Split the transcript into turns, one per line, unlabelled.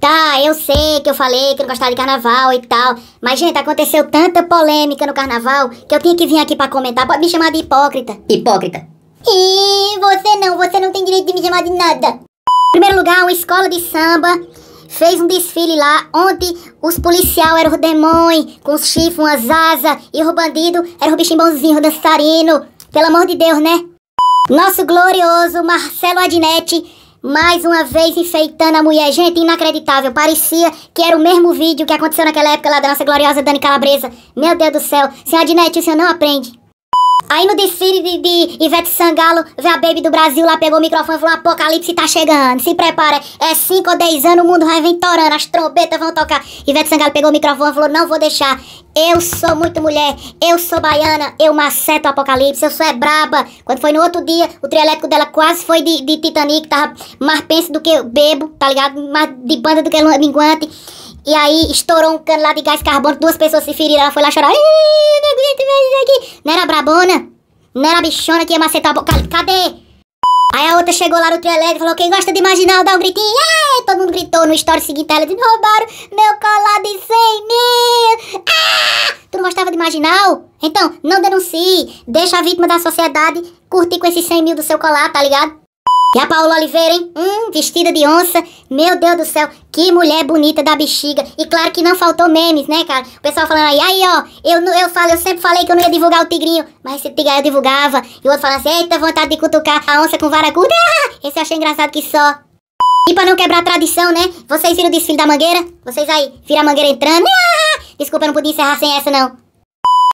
Tá, eu sei que eu falei que não gostava de carnaval e tal. Mas, gente, aconteceu tanta polêmica no carnaval que eu tinha que vir aqui para comentar. Pode me chamar de hipócrita. Hipócrita? E você não, você não tem direito de me chamar de nada. Em primeiro lugar, uma escola de samba fez um desfile lá onde os policial eram o demônio, com os chifres, umas asas, e o bandido era o bichinho bonzinho, o dançarino. Pelo amor de Deus, né? Nosso glorioso Marcelo Adnet mais uma vez enfeitando a mulher. Gente, inacreditável. Parecia que era o mesmo vídeo que aconteceu naquela época lá da nossa gloriosa Dani Calabresa. Meu Deus do céu. Senhora Dinete, senhor não aprende. Aí no desfile de, de Ivete Sangalo, vê a Baby do Brasil lá, pegou o microfone e falou: Apocalipse tá chegando, se prepara. É 5 ou 10 anos, o mundo vai torando, as trombetas vão tocar. Ivete Sangalo pegou o microfone e falou: Não vou deixar. Eu sou muito mulher, eu sou baiana, eu maceto o apocalipse, eu sou é braba. Quando foi no outro dia, o trio elétrico dela quase foi de, de Titanic, tava mais pensa do que bebo, tá ligado? Mais de banda do que minguante. E aí estourou um cano lá de gás carbono, duas pessoas se feriram, ela foi lá chorar. Não aguento mais aqui. Não era brabona, não era bichona que ia macetar o apocalipse, cadê? Aí a outra chegou lá no trio elétrico e falou: quem gosta de marginal dá um gritinho. Ah! todo mundo gritou no story seguinte, ela disse roubaram meu colar de 100 mil. Ah! Tu não gostava de marginal? Então, não denuncie. Deixa a vítima da sociedade curtir com esses 100 mil do seu colar, tá ligado? E a Paula Oliveira, hein? Hum, vestida de onça. Meu Deus do céu, que mulher bonita da bexiga. E claro que não faltou memes, né, cara? O pessoal falando aí, aí, ó, eu, eu, falo, eu sempre falei que eu não ia divulgar o tigrinho, mas esse tigre eu divulgava. E o outro falando assim, eita, vontade de cutucar a onça com vara curta. esse eu achei engraçado que só. E pra não quebrar a tradição, né? Vocês viram o desfile da Mangueira? Vocês aí viram a Mangueira entrando? Ah! desculpa, eu não podia encerrar sem essa, não.